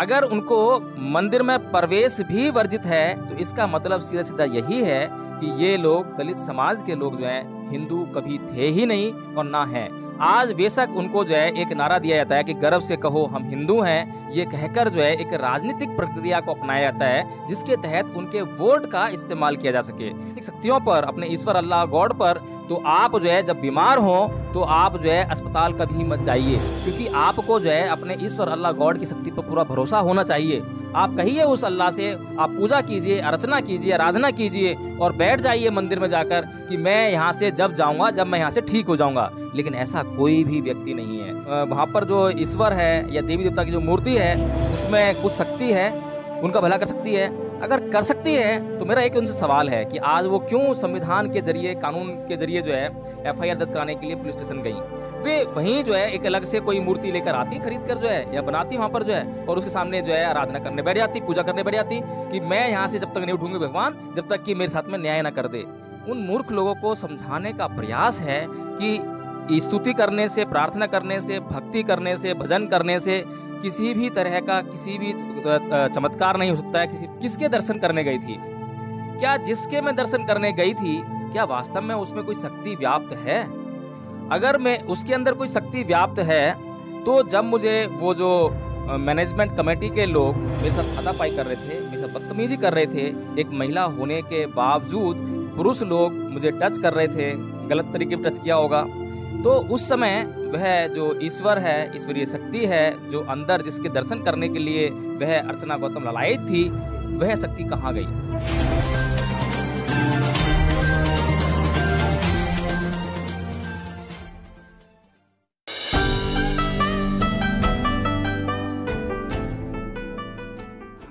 अगर उनको मंदिर में प्रवेश भी वर्जित है तो इसका मतलब सीधा सीधा यही है कि ये लोग दलित समाज के लोग जो हैं हिंदू कभी थे ही नहीं और ना हैं आज बेशक उनको जो है एक नारा दिया जाता है कि गर्व से कहो हम हिंदू हैं ये कहकर जो है एक राजनीतिक प्रक्रिया को अपनाया जाता है जिसके तहत उनके वोट का इस्तेमाल किया जा सके शक्तियों पर अपने ईश्वर अल्लाह गॉड पर तो आप जो है जब बीमार हो तो आप जो है अस्पताल कभी मत जाइए क्योंकि आपको जो है अपने ईश्वर अल्लाह गॉड की शक्ति पर पूरा भरोसा होना चाहिए आप कहिए उस अल्लाह से आप पूजा कीजिए अर्चना कीजिए आराधना कीजिए और बैठ जाइए मंदिर में जाकर कि मैं यहाँ से जब जाऊँगा जब मैं यहाँ से ठीक हो जाऊँगा लेकिन ऐसा कोई भी व्यक्ति नहीं है वहाँ पर जो ईश्वर है या देवी देवता की जो मूर्ति है उसमें कुछ शक्ति है उनका भला कर सकती है अगर कर सकती है तो मेरा एक उनसे सवाल है कि आज वो क्यों संविधान के जरिए कानून के जरिए जो है एफआईआर दर्ज कराने के लिए पुलिस स्टेशन गई वे वहीं जो है एक अलग से कोई मूर्ति लेकर आती खरीद कर जो है या बनाती वहां पर जो है और उसके सामने जो है आराधना करने बैठ जाती पूजा करने बैठ जाती कि मैं यहाँ से जब तक नहीं उठूंगी भगवान जब तक कि मेरे साथ में न्याय ना कर दे उन मूर्ख लोगों को समझाने का प्रयास है कि स्तुति करने से प्रार्थना करने से भक्ति करने से भजन करने से किसी भी तरह का किसी भी चमत्कार नहीं हो सकता है किसी किसके दर्शन करने गई थी क्या जिसके मैं दर्शन करने गई थी क्या वास्तव में उसमें कोई शक्ति व्याप्त है अगर मैं उसके अंदर कोई शक्ति व्याप्त है तो जब मुझे वो जो मैनेजमेंट कमेटी के लोग मेरे साथ हाथापाई कर रहे थे मेरे साथ बदतमीजी कर रहे थे एक महिला होने के बावजूद पुरुष लोग मुझे टच कर रहे थे गलत तरीके से टच किया होगा तो उस समय वह जो ईश्वर है ईश्वरीय शक्ति है जो अंदर जिसके दर्शन करने के लिए वह अर्चना गौतम ललायत थी वह शक्ति कहाँ गई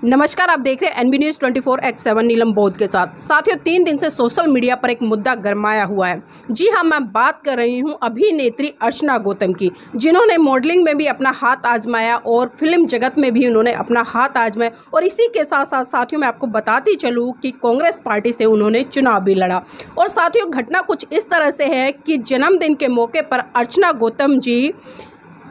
नमस्कार आप देख रहे हैं NB news twenty four X seven Neelam Bodh के साथ साथियों तीन दिन से सोशल मीडिया पर एक मुद्दा गरमाया हुआ है जी हाँ मैं बात कर रही हूँ अभिनेत्री अर्चना गौतम की जिन्होंने मॉडलिंग में भी अपना हाथ आजमाया और फिल्म जगत में भी उन्होंने अपना हाथ आजमाया और इसी के साथ साथ साथियों मैं आपको बताती चलूँ कि कांग्रेस पार्टी से उन्होंने चुनाव भी लड़ा और साथियों घटना कुछ इस तरह से है कि जन्मदिन के मौके पर अर्चना गौतम जी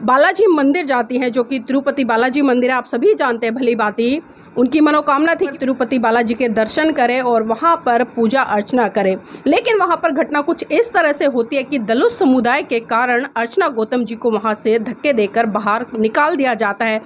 बालाजी मंदिर जाती हैं जो कि तिरुपति बालाजी मंदिर है आप सभी जानते हैं भली बाती उनकी मनोकामना थी कि तिरुपति बालाजी के दर्शन करें और वहाँ पर पूजा अर्चना करें लेकिन वहाँ पर घटना कुछ इस तरह से होती है कि दलित समुदाय के कारण अर्चना गौतम जी को वहाँ से धक्के देकर बाहर निकाल दिया जाता है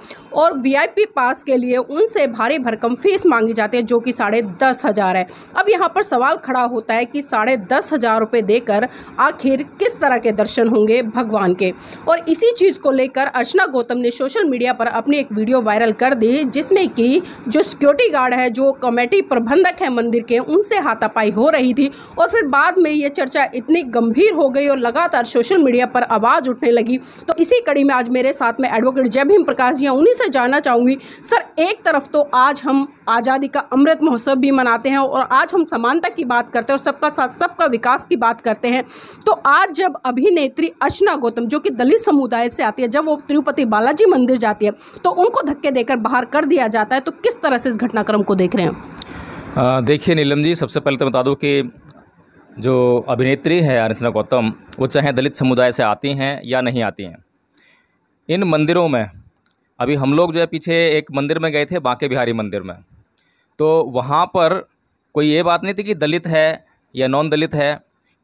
और वीआईपी पास के लिए उनसे भारी भरकम फीस मांगी जाती है जो कि साढ़े दस हज़ार है अब यहाँ पर सवाल खड़ा होता है कि साढ़े दस हज़ार रुपये देकर आखिर किस तरह के दर्शन होंगे भगवान के और इसी चीज़ को लेकर अर्चना गौतम ने सोशल मीडिया पर अपनी एक वीडियो वायरल कर दी जिसमें कि जो सिक्योरिटी गार्ड है जो कमेटी प्रबंधक है मंदिर के उनसे हाथापाई हो रही थी और फिर बाद में ये चर्चा इतनी गंभीर हो गई और लगातार सोशल मीडिया पर आवाज़ उठने लगी तो इसी कड़ी में आज मेरे साथ में एडवोकेट जय भीम प्रकाश जी उन्हीं से जानना चाहूँगी सर एक तरफ तो आज हम आज़ादी का अमृत महोत्सव भी मनाते हैं और आज हम समानता की बात करते हैं और सबका साथ सबका विकास की बात करते हैं तो आज जब अभिनेत्री अर्चना गौतम जो कि दलित समुदाय से आती जाती है जब वो तिरुपति बालाजी मंदिर जाती है तो उनको धक्के देकर बाहर कर दिया जाता है तो किस तरह से इस घटनाक्रम को देख रहे हैं देखिए नीलम जी सबसे पहले तो बता दूँ कि जो अभिनेत्री है अर्चना गौतम वो चाहे दलित समुदाय से आती हैं या नहीं आती हैं इन मंदिरों में अभी हम लोग जो है पीछे एक मंदिर में गए थे बांके बिहारी मंदिर में तो वहाँ पर कोई ये बात नहीं थी कि दलित है या नॉन दलित है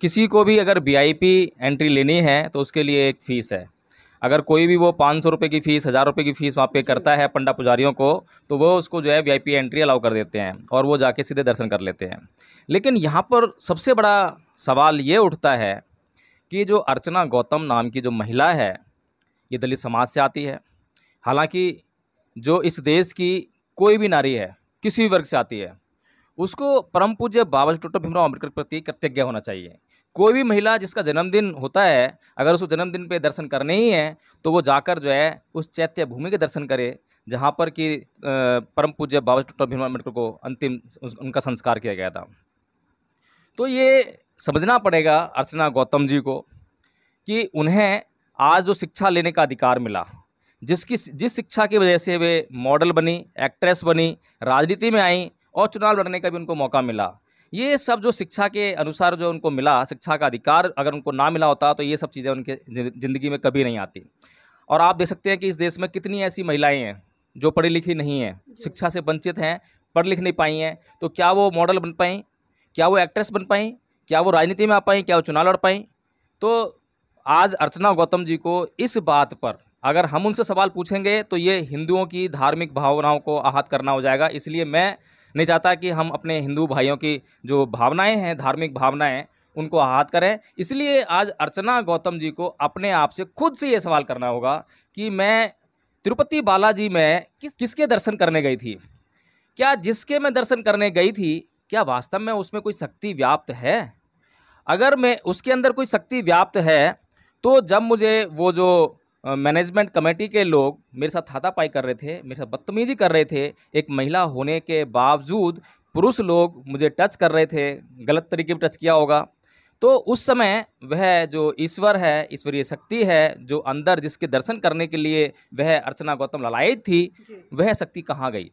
किसी को भी अगर वीआईपी एंट्री लेनी है तो उसके लिए एक फ़ीस है अगर कोई भी वो पाँच सौ रुपये की फ़ीस हज़ार रुपये की फ़ीस वहाँ पे करता है पंडा पुजारियों को तो वो उसको जो है वीआईपी एंट्री अलाउ कर देते हैं और वो जाके सीधे दर्शन कर लेते हैं लेकिन यहाँ पर सबसे बड़ा सवाल ये उठता है कि जो अर्चना गौतम नाम की जो महिला है ये दलित समाज से आती है हालाँकि जो इस देश की कोई भी नारी है किसी वर्ग से आती है उसको परम पूज्य बाबा टोटो भीमराव अम्बेडकर के प्रति कृतज्ञ होना चाहिए कोई भी महिला जिसका जन्मदिन होता है अगर उसको जन्मदिन पे दर्शन करने ही है तो वो जाकर जो है उस चैत्य भूमि के दर्शन करे जहाँ पर कि परम पूज्य बाबा डॉक्टर भीमा अम्बेडकर को अंतिम उनका संस्कार किया गया था तो ये समझना पड़ेगा अर्चना गौतम जी को कि उन्हें आज जो शिक्षा लेने का अधिकार मिला जिसकी जिस शिक्षा की वजह से वे मॉडल बनी एक्ट्रेस बनी राजनीति में आई और चुनाव लड़ने का भी उनको मौका मिला ये सब जो शिक्षा के अनुसार जो उनको मिला शिक्षा का अधिकार अगर उनको ना मिला होता तो ये सब चीज़ें उनके ज़िंदगी में कभी नहीं आती और आप देख सकते हैं कि इस देश में कितनी ऐसी महिलाएं हैं जो पढ़ी लिखी नहीं हैं शिक्षा से वंचित हैं पढ़ लिख नहीं पाई हैं तो क्या वो मॉडल बन पाएँ क्या वो एक्ट्रेस बन पाएँ क्या वो राजनीति में आ पाएँ क्या वो चुनाव लड़ पाएँ तो आज अर्चना गौतम जी को इस बात पर अगर हम उनसे सवाल पूछेंगे तो ये हिंदुओं की धार्मिक भावनाओं को आहत करना हो जाएगा इसलिए मैं नहीं चाहता कि हम अपने हिंदू भाइयों की जो भावनाएँ हैं धार्मिक भावनाएँ उनको आहत करें इसलिए आज अर्चना गौतम जी को अपने आप से खुद से ये सवाल करना होगा कि मैं तिरुपति बालाजी में किस किसके दर्शन करने गई थी क्या जिसके मैं दर्शन करने गई थी क्या वास्तव में उसमें कोई शक्ति व्याप्त है अगर मैं उसके अंदर कोई शक्ति व्याप्त है तो जब मुझे वो जो मैनेजमेंट कमेटी के लोग मेरे साथ हाथापाई कर रहे थे मेरे साथ बदतमीजी कर रहे थे एक महिला होने के बावजूद पुरुष लोग मुझे टच कर रहे थे गलत तरीके से टच किया होगा तो उस समय वह जो ईश्वर है ईश्वरीय शक्ति है जो अंदर जिसके दर्शन करने के लिए वह अर्चना गौतम ललायत थी वह शक्ति कहाँ गई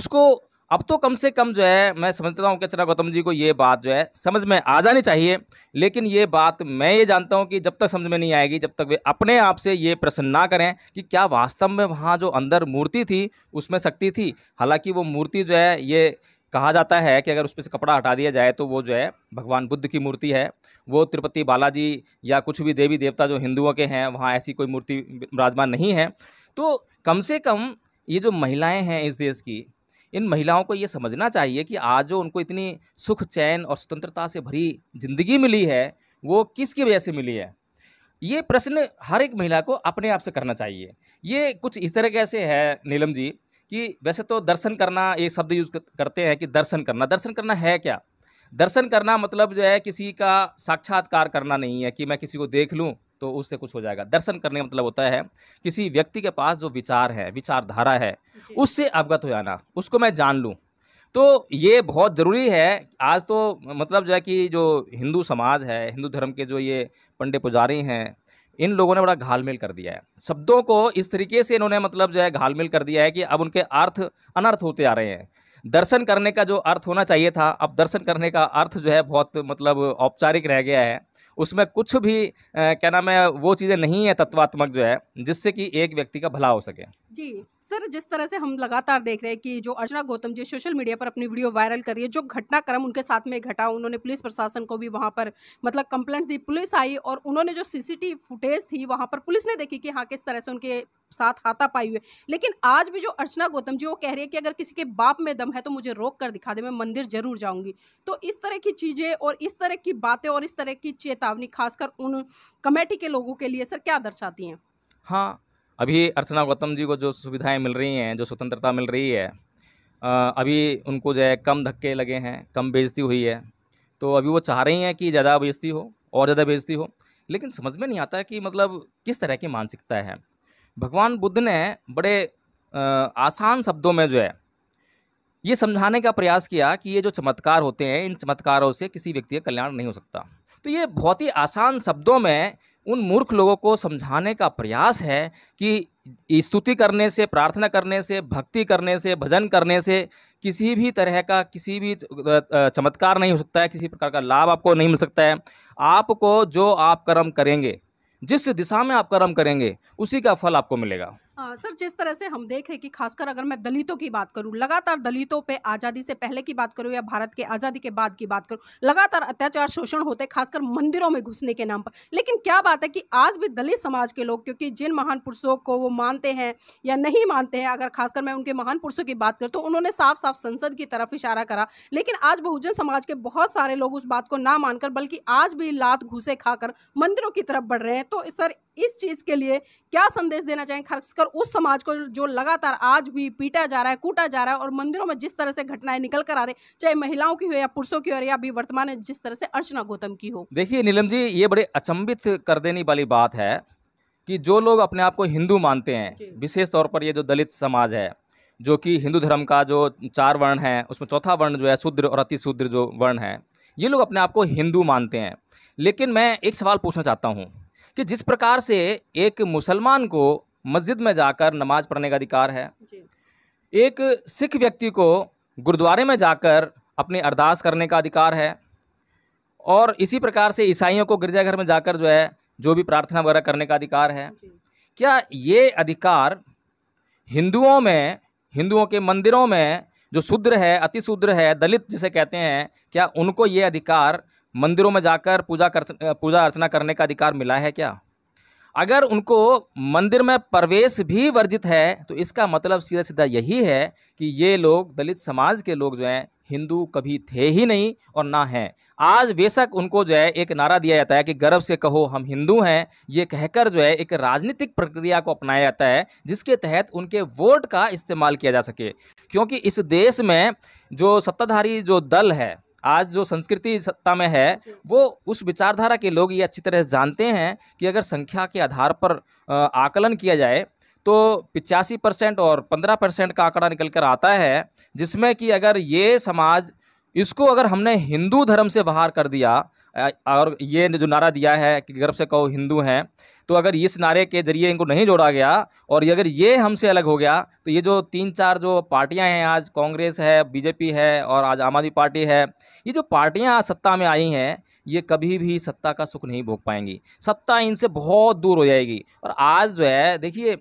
उसको अब तो कम से कम जो है मैं समझता हूँ कि चरा गौतम जी को ये बात जो है समझ में आ जानी चाहिए लेकिन ये बात मैं ये जानता हूँ कि जब तक समझ में नहीं आएगी जब तक वे अपने आप से ये प्रश्न ना करें कि क्या वास्तव में वहाँ जो अंदर मूर्ति थी उसमें शक्ति थी हालांकि वो मूर्ति जो है ये कहा जाता है कि अगर उस पर से कपड़ा हटा दिया जाए तो वो जो है भगवान बुद्ध की मूर्ति है वो तिरुपति बालाजी या कुछ भी देवी देवता जो हिंदुओं के हैं वहाँ ऐसी कोई मूर्ति विराजमान नहीं है तो कम से कम ये जो महिलाएं हैं इस देश की इन महिलाओं को ये समझना चाहिए कि आज जो उनको इतनी सुख चैन और स्वतंत्रता से भरी जिंदगी मिली है वो किसकी वजह से मिली है ये प्रश्न हर एक महिला को अपने आप से करना चाहिए ये कुछ इस तरह कैसे है नीलम जी कि वैसे तो दर्शन करना ये शब्द यूज़ करते हैं कि दर्शन करना दर्शन करना है क्या दर्शन करना मतलब जो है किसी का साक्षात्कार करना नहीं है कि मैं किसी को देख लूँ तो उससे कुछ हो जाएगा दर्शन करने का मतलब होता है किसी व्यक्ति के पास जो विचार है विचारधारा है उससे अवगत हो जाना उसको मैं जान लूँ तो ये बहुत ज़रूरी है आज तो मतलब जो है कि जो हिंदू समाज है हिंदू धर्म के जो ये पंडित पुजारी हैं इन लोगों ने बड़ा घालमेल कर दिया है शब्दों को इस तरीके से इन्होंने मतलब जो है घालमेल कर दिया है कि अब उनके अर्थ अनर्थ होते आ रहे हैं दर्शन करने का जो अर्थ होना चाहिए था अब दर्शन करने का अर्थ जो है बहुत मतलब औपचारिक रह गया है उसमें कुछ भी क्या नाम है वो चीज़ें नहीं है तत्वात्मक जो है जिससे कि एक व्यक्ति का भला हो सके जी सर जिस तरह से हम लगातार देख रहे हैं कि जो अर्चना गौतम जी सोशल मीडिया पर अपनी वीडियो वायरल कर रही है जो घटनाक्रम उनके साथ में घटा उन्होंने पुलिस प्रशासन को भी वहाँ पर मतलब कंप्लेंट दी पुलिस आई और उन्होंने जो सीसीटीवी फुटेज थी वहाँ पर पुलिस ने देखी कि हाँ किस तरह से उनके साथ हाथापाई हुए लेकिन आज भी जो अर्चना गौतम जी वो कह रही है कि अगर किसी के बाप में दम है तो मुझे रोक कर दिखा दे मैं मंदिर जरूर जाऊंगी तो इस तरह की चीज़ें और इस तरह की बातें और इस तरह की चेतावनी खासकर उन कमेटी के लोगों के लिए सर क्या दर्शाती हैं हाँ अभी अर्चना गौतम जी को जो सुविधाएं मिल रही हैं जो स्वतंत्रता मिल रही है अभी उनको जो है कम धक्के लगे हैं कम बेजती हुई है तो अभी वो चाह रही हैं कि ज़्यादा बेजती हो और ज़्यादा बेजती हो लेकिन समझ में नहीं आता कि मतलब किस तरह की मानसिकता है भगवान बुद्ध ने बड़े आसान शब्दों में जो है ये समझाने का प्रयास किया कि ये जो चमत्कार होते हैं इन चमत्कारों से किसी व्यक्ति का कल्याण नहीं हो सकता तो ये बहुत ही आसान शब्दों में उन मूर्ख लोगों को समझाने का प्रयास है कि स्तुति करने से प्रार्थना करने से भक्ति करने से भजन करने से किसी भी तरह का किसी भी चमत्कार नहीं हो सकता है किसी प्रकार का लाभ आपको नहीं मिल सकता है आपको जो आप कर्म करेंगे जिस दिशा में आप कर्म करेंगे उसी का फल आपको मिलेगा आ, सर जिस तरह से हम देख रहे कि खासकर अगर मैं दलितों की बात करूं लगातार दलितों पे आज़ादी से पहले की बात करूं या भारत के आज़ादी के बाद की बात करूं लगातार अत्याचार शोषण होते खासकर मंदिरों में घुसने के नाम पर लेकिन क्या बात है कि आज भी दलित समाज के लोग क्योंकि जिन महान पुरुषों को वो मानते हैं या नहीं मानते हैं अगर खासकर मैं उनके महान पुरुषों की बात करूँ तो उन्होंने साफ साफ संसद की तरफ इशारा करा लेकिन आज बहुजन समाज के बहुत सारे लोग उस बात को ना मानकर बल्कि आज भी लात घूसे खाकर मंदिरों की तरफ बढ़ रहे हैं तो सर इस चीज़ के लिए क्या संदेश देना चाहेंगे खासकर उस समाज को जो लगातार आज भी पीटा जा रहा है कूटा जा रहा है और मंदिरों में जिस तरह से घटनाएं निकल कर आ रही चाहे महिलाओं की हो या पुरुषों की हो या अभी वर्तमान में जिस तरह से अर्चना गौतम की हो देखिए नीलम जी ये बड़े अचंभित कर देने वाली बात है कि जो लोग अपने आप को हिंदू मानते हैं विशेष तौर पर ये जो दलित समाज है जो कि हिंदू धर्म का जो चार वर्ण है उसमें चौथा वर्ण जो है शूद्र और अति शूद्र जो वर्ण है ये लोग अपने आप को हिंदू मानते हैं लेकिन मैं एक सवाल पूछना चाहता हूँ कि जिस प्रकार से एक मुसलमान को मस्जिद में जाकर नमाज पढ़ने का अधिकार है एक सिख व्यक्ति को गुरुद्वारे में जाकर अपनी अरदास करने का अधिकार है और इसी प्रकार से ईसाइयों को गिरजाघर में जाकर जो है जो भी प्रार्थना वगैरह करने का अधिकार है क्या ये अधिकार हिंदुओं में हिंदुओं के मंदिरों में जो शूद्र है अति शूद्र है दलित जिसे कहते हैं क्या उनको ये अधिकार मंदिरों में जाकर पूजा कर पूजा अर्चना करने का अधिकार मिला है क्या अगर उनको मंदिर में प्रवेश भी वर्जित है तो इसका मतलब सीधा सीधा यही है कि ये लोग दलित समाज के लोग जो हैं हिंदू कभी थे ही नहीं और ना हैं आज बेशक उनको जो है एक नारा दिया जाता है कि गर्व से कहो हम हिंदू हैं ये कहकर जो है एक राजनीतिक प्रक्रिया को अपनाया जाता है जिसके तहत उनके वोट का इस्तेमाल किया जा सके क्योंकि इस देश में जो सत्ताधारी जो दल है आज जो संस्कृति सत्ता में है वो उस विचारधारा के लोग ये अच्छी तरह जानते हैं कि अगर संख्या के आधार पर आकलन किया जाए तो पिचासी परसेंट और पंद्रह परसेंट का आंकड़ा निकल कर आता है जिसमें कि अगर ये समाज इसको अगर हमने हिंदू धर्म से बाहर कर दिया और ये जो नारा दिया है कि गर्व से कहो हिंदू हैं तो अगर इस नारे के जरिए इनको नहीं जोड़ा गया और अगर ये हमसे अलग हो गया तो ये जो तीन चार जो पार्टियां हैं आज कांग्रेस है बीजेपी है और आज आम आदमी पार्टी है ये जो पार्टियां सत्ता में आई हैं ये कभी भी सत्ता का सुख नहीं भोग पाएंगी सत्ता इनसे बहुत दूर हो जाएगी और आज जो है देखिए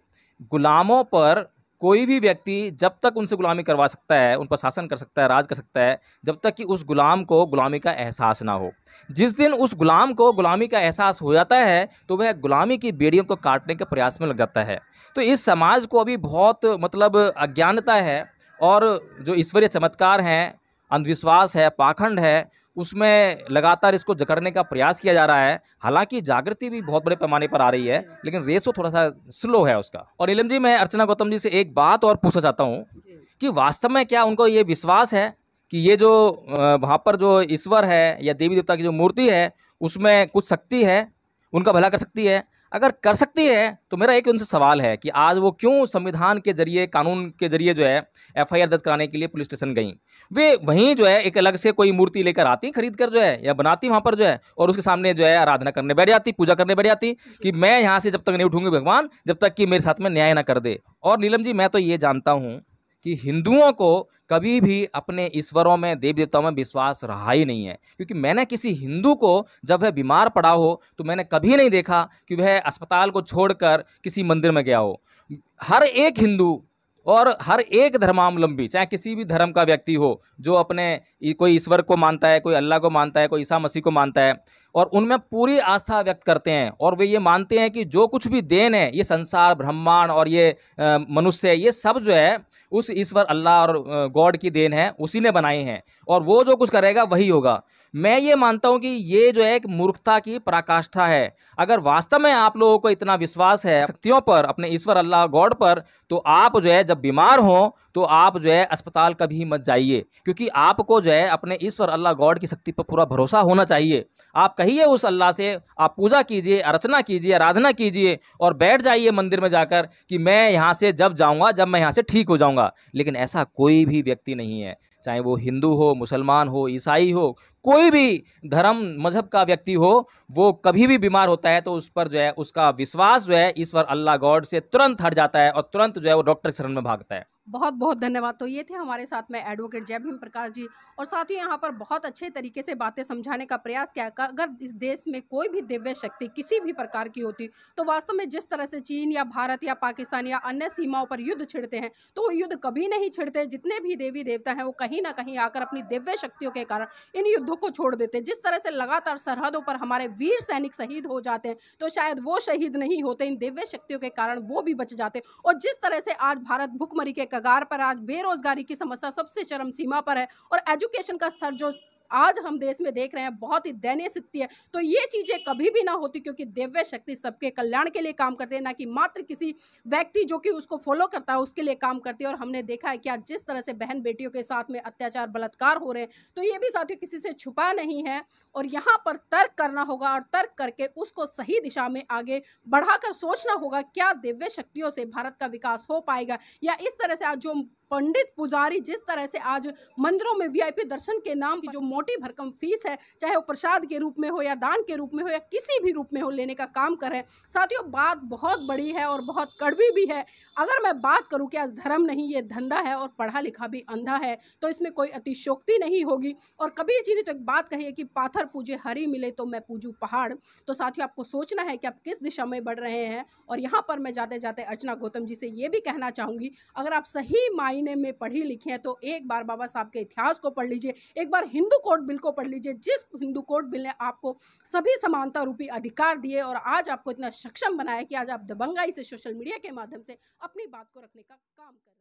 गुलामों पर कोई भी व्यक्ति जब तक उनसे गुलामी करवा सकता है उन पर शासन कर सकता है राज कर सकता है जब तक कि उस गुलाम को गुलामी का एहसास ना हो जिस दिन उस गुलाम को गुलामी का एहसास हो जाता है तो वह गुलामी की बेड़ियों को काटने के प्रयास में लग जाता है तो इस समाज को अभी बहुत मतलब अज्ञानता है और जो ईश्वरीय चमत्कार हैं अंधविश्वास है पाखंड है उसमें लगातार इसको जकड़ने का प्रयास किया जा रहा है हालांकि जागृति भी बहुत बड़े पैमाने पर आ रही है लेकिन रेसो थोड़ा सा स्लो है उसका और नीलम जी मैं अर्चना गौतम जी से एक बात और पूछना चाहता हूँ कि वास्तव में क्या उनको ये विश्वास है कि ये जो वहाँ पर जो ईश्वर है या देवी देवता की जो मूर्ति है उसमें कुछ शक्ति है उनका भला कर सकती है अगर कर सकती है तो मेरा एक उनसे सवाल है कि आज वो क्यों संविधान के जरिए कानून के जरिए जो है एफआईआर दर्ज कराने के लिए पुलिस स्टेशन गई वे वहीं जो है एक अलग से कोई मूर्ति लेकर आती खरीद कर जो है या बनाती वहाँ पर जो है और उसके सामने जो है आराधना करने बैठ जाती पूजा करने बैठ जाती कि मैं यहाँ से जब तक नहीं उठूंगी भगवान जब तक कि मेरे साथ में न्याय ना कर दे और नीलम जी मैं तो ये जानता हूँ कि हिंदुओं को कभी भी अपने ईश्वरों में देवी देवताओं में विश्वास रहा ही नहीं है क्योंकि मैंने किसी हिंदू को जब वह बीमार पड़ा हो तो मैंने कभी नहीं देखा कि वह अस्पताल को छोड़कर किसी मंदिर में गया हो हर एक हिंदू और हर एक धर्मावलंबी चाहे किसी भी धर्म का व्यक्ति हो जो अपने कोई ईश्वर को मानता है कोई अल्लाह को मानता है कोई ईसा मसीह को मानता है और उनमें पूरी आस्था व्यक्त करते हैं और वे ये मानते हैं कि जो कुछ भी देन है ये संसार ब्रह्मांड और ये मनुष्य ये सब जो है उस ईश्वर अल्लाह और गॉड की देन है उसी ने बनाए हैं और वो जो कुछ करेगा वही होगा मैं ये मानता हूँ कि ये जो है एक मूर्खता की पराकाष्ठा है अगर वास्तव में आप लोगों को इतना विश्वास है शक्तियों पर अपने ईश्वर अल्लाह गॉड पर तो आप जो है जब बीमार हो तो आप जो है अस्पताल कभी मत जाइए क्योंकि आपको जो है अपने ईश्वर अल्लाह गॉड की शक्ति पर पूरा भरोसा होना चाहिए आप कहिए उस अल्लाह से आप पूजा कीजिए अर्चना कीजिए आराधना कीजिए और बैठ जाइए मंदिर में जाकर कि मैं यहाँ से जब जाऊँगा जब मैं यहाँ से ठीक हो जाऊँगा लेकिन ऐसा कोई भी व्यक्ति नहीं है चाहे वो हिंदू हो मुसलमान हो ईसाई हो कोई भी धर्म मजहब का व्यक्ति हो वो कभी भी बीमार होता है तो उस पर जो है उसका विश्वास जो है ईश्वर अल्लाह गॉड से तुरंत हट जाता है और तुरंत जो है वो डॉक्टर के शरण में भागता है बहुत बहुत धन्यवाद तो ये थे हमारे साथ में एडवोकेट जय भीम प्रकाश जी और साथ ही यहाँ पर बहुत अच्छे तरीके से बातें समझाने का प्रयास किया अगर इस देश में कोई भी दिव्य शक्ति किसी भी प्रकार की होती तो वास्तव में जिस तरह से चीन या भारत या पाकिस्तान या अन्य सीमाओं पर युद्ध छिड़ते हैं तो वो युद्ध कभी नहीं छिड़ते जितने भी देवी देवता हैं वो कहीं ना कहीं आकर अपनी दिव्य शक्तियों के कारण इन युद्धों को छोड़ देते जिस तरह से लगातार सरहदों पर हमारे वीर सैनिक शहीद हो जाते हैं तो शायद वो शहीद नहीं होते इन दिव्य शक्तियों के कारण वो भी बच जाते और जिस तरह से आज भारत भुखमरी के कगार पर आज बेरोजगारी की समस्या सबसे चरम सीमा पर है और एजुकेशन का स्तर जो आज हम देश में देख रहे हैं बहुत ही दयनीय स्थिति है तो ये चीज़ें कभी भी ना होती क्योंकि दिव्य शक्ति सबके कल्याण के लिए काम करते हैं ना कि मात्र किसी व्यक्ति जो कि उसको फॉलो करता है उसके लिए काम करती है और हमने देखा है कि आज जिस तरह से बहन बेटियों के साथ में अत्याचार बलात्कार हो रहे हैं तो ये भी साथियों किसी से छुपा नहीं है और यहाँ पर तर्क करना होगा और तर्क करके उसको सही दिशा में आगे बढ़ाकर सोचना होगा क्या दिव्य शक्तियों से भारत का विकास हो पाएगा या इस तरह से आज जो पंडित पुजारी जिस तरह से आज मंदिरों में वीआईपी दर्शन के नाम की जो मोटी भरकम फीस है चाहे वो प्रसाद के रूप में हो या दान के रूप में हो या किसी भी रूप में हो लेने का काम कर रहे हैं साथियों बात बहुत बड़ी है और बहुत कड़वी भी है अगर मैं बात करूं कि आज धर्म नहीं ये धंधा है और पढ़ा लिखा भी अंधा है तो इसमें कोई अतिशोक्ति नहीं होगी और कबीर जी ने तो एक बात कही है कि पाथर पूजे हरी मिले तो मैं पूजू पहाड़ तो साथियों आपको सोचना है कि आप किस दिशा में बढ़ रहे हैं और यहाँ पर मैं जाते जाते अर्चना गौतम जी से ये भी कहना चाहूँगी अगर आप सही माय मायने में पढ़ी लिखे हैं तो एक बार बाबा साहब के इतिहास को पढ़ लीजिए एक बार हिंदू कोर्ट बिल को पढ़ लीजिए जिस हिंदू कोर्ट बिल ने आपको सभी समानता रूपी अधिकार दिए और आज आपको इतना सक्षम बनाया कि आज आप दबंगाई से सोशल मीडिया के माध्यम से अपनी बात को रखने का काम करें